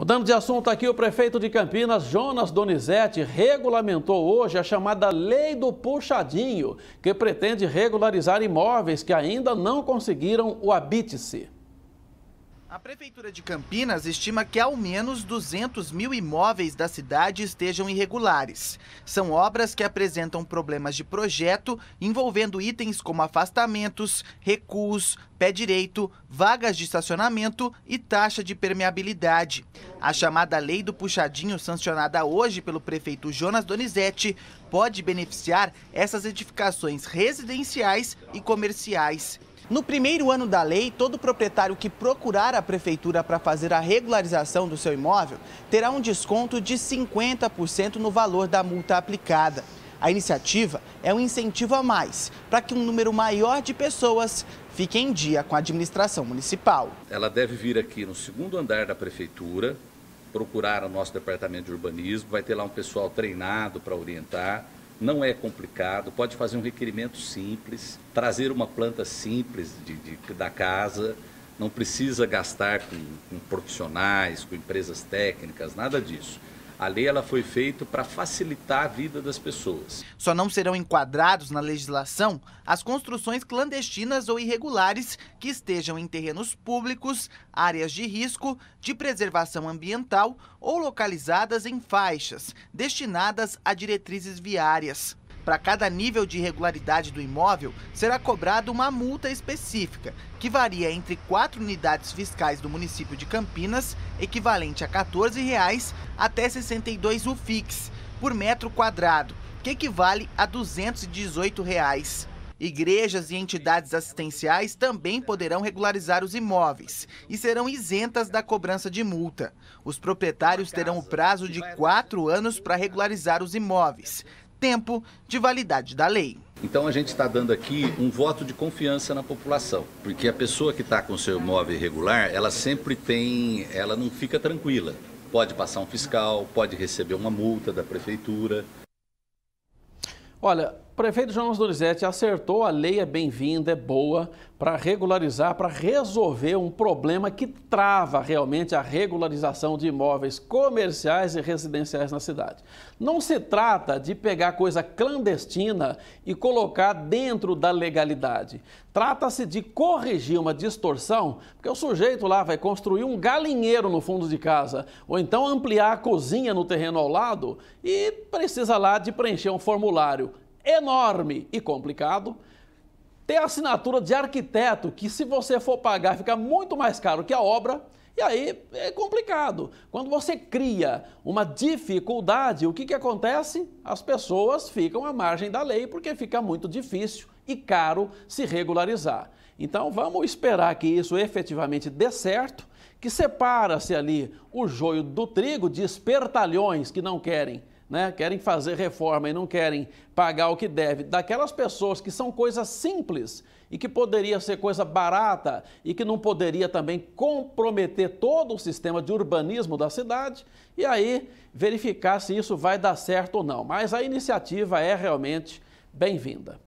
Mudando de assunto aqui, o prefeito de Campinas, Jonas Donizete, regulamentou hoje a chamada Lei do Puxadinho, que pretende regularizar imóveis que ainda não conseguiram o habite-se. A Prefeitura de Campinas estima que ao menos 200 mil imóveis da cidade estejam irregulares. São obras que apresentam problemas de projeto envolvendo itens como afastamentos, recuos, pé direito, vagas de estacionamento e taxa de permeabilidade. A chamada Lei do Puxadinho, sancionada hoje pelo prefeito Jonas Donizete, pode beneficiar essas edificações residenciais e comerciais. No primeiro ano da lei, todo proprietário que procurar a prefeitura para fazer a regularização do seu imóvel terá um desconto de 50% no valor da multa aplicada. A iniciativa é um incentivo a mais para que um número maior de pessoas fique em dia com a administração municipal. Ela deve vir aqui no segundo andar da prefeitura, procurar o nosso departamento de urbanismo, vai ter lá um pessoal treinado para orientar não é complicado, pode fazer um requerimento simples, trazer uma planta simples de, de da casa, não precisa gastar com, com profissionais, com empresas técnicas, nada disso. A lei ela foi feita para facilitar a vida das pessoas. Só não serão enquadrados na legislação as construções clandestinas ou irregulares que estejam em terrenos públicos, áreas de risco, de preservação ambiental ou localizadas em faixas destinadas a diretrizes viárias. Para cada nível de irregularidade do imóvel, será cobrada uma multa específica, que varia entre quatro unidades fiscais do município de Campinas, equivalente a R$ 14,00, até 62 UFIX por metro quadrado, que equivale a R$ 218. Reais. Igrejas e entidades assistenciais também poderão regularizar os imóveis e serão isentas da cobrança de multa. Os proprietários terão o prazo de quatro anos para regularizar os imóveis tempo de validade da lei. Então a gente está dando aqui um voto de confiança na população, porque a pessoa que está com seu imóvel irregular, ela sempre tem, ela não fica tranquila. Pode passar um fiscal, pode receber uma multa da prefeitura. Olha, o prefeito Jonas Donizete acertou, a lei é bem-vinda, é boa para regularizar, para resolver um problema que trava realmente a regularização de imóveis comerciais e residenciais na cidade. Não se trata de pegar coisa clandestina e colocar dentro da legalidade. Trata-se de corrigir uma distorção, porque o sujeito lá vai construir um galinheiro no fundo de casa, ou então ampliar a cozinha no terreno ao lado e precisa lá de preencher um formulário enorme e complicado. Tem a assinatura de arquiteto, que se você for pagar fica muito mais caro que a obra. E aí é complicado. Quando você cria uma dificuldade, o que, que acontece? As pessoas ficam à margem da lei porque fica muito difícil e caro se regularizar. Então vamos esperar que isso efetivamente dê certo, que separa-se ali o joio do trigo de espertalhões que não querem né, querem fazer reforma e não querem pagar o que deve, daquelas pessoas que são coisas simples e que poderia ser coisa barata e que não poderia também comprometer todo o sistema de urbanismo da cidade, e aí verificar se isso vai dar certo ou não. Mas a iniciativa é realmente bem-vinda.